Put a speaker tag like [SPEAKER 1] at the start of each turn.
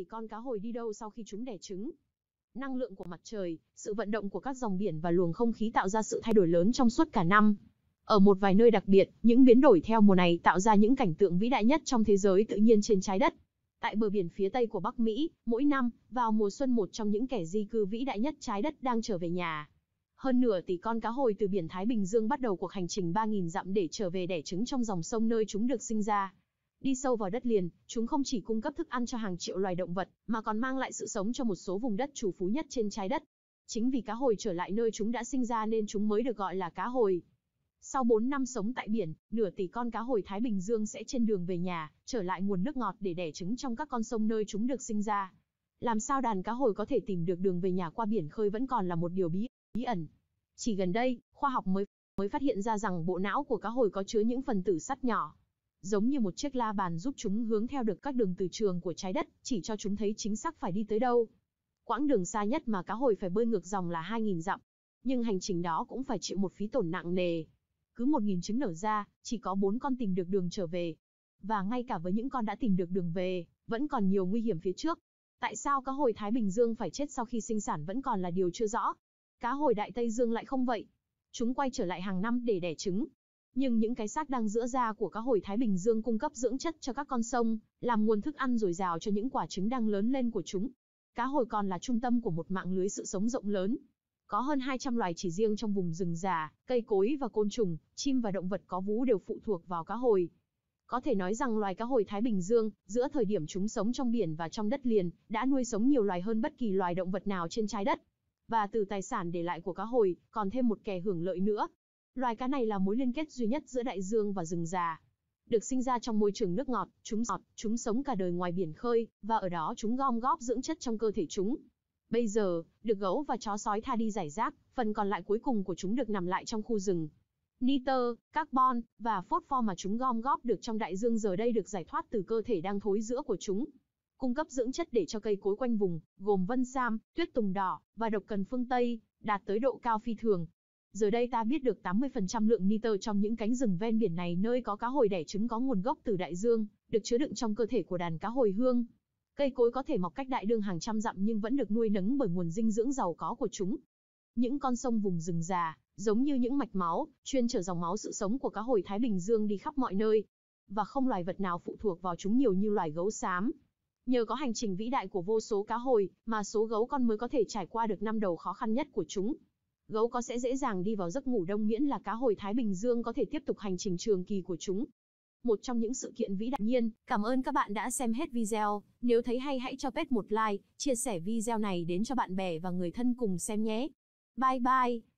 [SPEAKER 1] tỷ con cá hồi đi đâu sau khi chúng đẻ trứng. Năng lượng của mặt trời, sự vận động của các dòng biển và luồng không khí tạo ra sự thay đổi lớn trong suốt cả năm. Ở một vài nơi đặc biệt, những biến đổi theo mùa này tạo ra những cảnh tượng vĩ đại nhất trong thế giới tự nhiên trên trái đất. Tại bờ biển phía tây của Bắc Mỹ, mỗi năm, vào mùa xuân một trong những kẻ di cư vĩ đại nhất trái đất đang trở về nhà. Hơn nửa tỷ con cá hồi từ biển Thái Bình Dương bắt đầu cuộc hành trình 3.000 dặm để trở về đẻ trứng trong dòng sông nơi chúng được sinh ra. Đi sâu vào đất liền, chúng không chỉ cung cấp thức ăn cho hàng triệu loài động vật, mà còn mang lại sự sống cho một số vùng đất chủ phú nhất trên trái đất. Chính vì cá hồi trở lại nơi chúng đã sinh ra nên chúng mới được gọi là cá hồi. Sau 4 năm sống tại biển, nửa tỷ con cá hồi Thái Bình Dương sẽ trên đường về nhà, trở lại nguồn nước ngọt để đẻ trứng trong các con sông nơi chúng được sinh ra. Làm sao đàn cá hồi có thể tìm được đường về nhà qua biển khơi vẫn còn là một điều bí, bí ẩn. Chỉ gần đây, khoa học mới mới phát hiện ra rằng bộ não của cá hồi có chứa những phần tử sắt nhỏ, giống như một chiếc la bàn giúp chúng hướng theo được các đường từ trường của trái đất, chỉ cho chúng thấy chính xác phải đi tới đâu. Quãng đường xa nhất mà cá hồi phải bơi ngược dòng là 2.000 dặm, nhưng hành trình đó cũng phải chịu một phí tổn nặng nề. Cứ 1.000 trứng nở ra, chỉ có 4 con tìm được đường trở về. Và ngay cả với những con đã tìm được đường về, vẫn còn nhiều nguy hiểm phía trước. Tại sao cá hồi Thái Bình Dương phải chết sau khi sinh sản vẫn còn là điều chưa rõ. Cá hồi Đại Tây Dương lại không vậy. Chúng quay trở lại hàng năm để đẻ trứng, nhưng những cái xác đang giữa da của cá hồi Thái Bình Dương cung cấp dưỡng chất cho các con sông, làm nguồn thức ăn dồi dào cho những quả trứng đang lớn lên của chúng. Cá hồi còn là trung tâm của một mạng lưới sự sống rộng lớn. Có hơn 200 loài chỉ riêng trong vùng rừng già, cây cối và côn trùng, chim và động vật có vú đều phụ thuộc vào cá hồi. Có thể nói rằng loài cá hồi Thái Bình Dương, giữa thời điểm chúng sống trong biển và trong đất liền, đã nuôi sống nhiều loài hơn bất kỳ loài động vật nào trên trái đất. Và từ tài sản để lại của cá hồi, còn thêm một kẻ hưởng lợi nữa, Loài cá này là mối liên kết duy nhất giữa đại dương và rừng già. Được sinh ra trong môi trường nước ngọt, chúng ngọt, chúng sống cả đời ngoài biển khơi, và ở đó chúng gom góp dưỡng chất trong cơ thể chúng. Bây giờ, được gấu và chó sói tha đi giải rác, phần còn lại cuối cùng của chúng được nằm lại trong khu rừng. Nitơ, carbon, và phốt pho mà chúng gom góp được trong đại dương giờ đây được giải thoát từ cơ thể đang thối giữa của chúng cung cấp dưỡng chất để cho cây cối quanh vùng, gồm vân sam, tuyết tùng đỏ và độc cần phương Tây, đạt tới độ cao phi thường, Giờ đây ta biết được 80% lượng nitơ trong những cánh rừng ven biển này nơi có cá hồi đẻ trứng có nguồn gốc từ đại dương, được chứa đựng trong cơ thể của đàn cá hồi hương. Cây cối có thể mọc cách đại đương hàng trăm dặm nhưng vẫn được nuôi nấng bởi nguồn dinh dưỡng giàu có của chúng. Những con sông vùng rừng già, giống như những mạch máu, chuyên chở dòng máu sự sống của cá hồi Thái Bình Dương đi khắp mọi nơi, và không loài vật nào phụ thuộc vào chúng nhiều như loài gấu xám. Nhờ có hành trình vĩ đại của vô số cá hồi, mà số gấu con mới có thể trải qua được năm đầu khó khăn nhất của chúng, gấu có sẽ dễ dàng đi vào giấc ngủ đông miễn là cá hồi Thái Bình Dương có thể tiếp tục hành trình trường kỳ của chúng. Một trong những sự kiện vĩ đại nhiên, cảm ơn các bạn đã xem hết video, nếu thấy hay hãy cho Pet một like, chia sẻ video này đến cho bạn bè và người thân cùng xem nhé. Bye bye!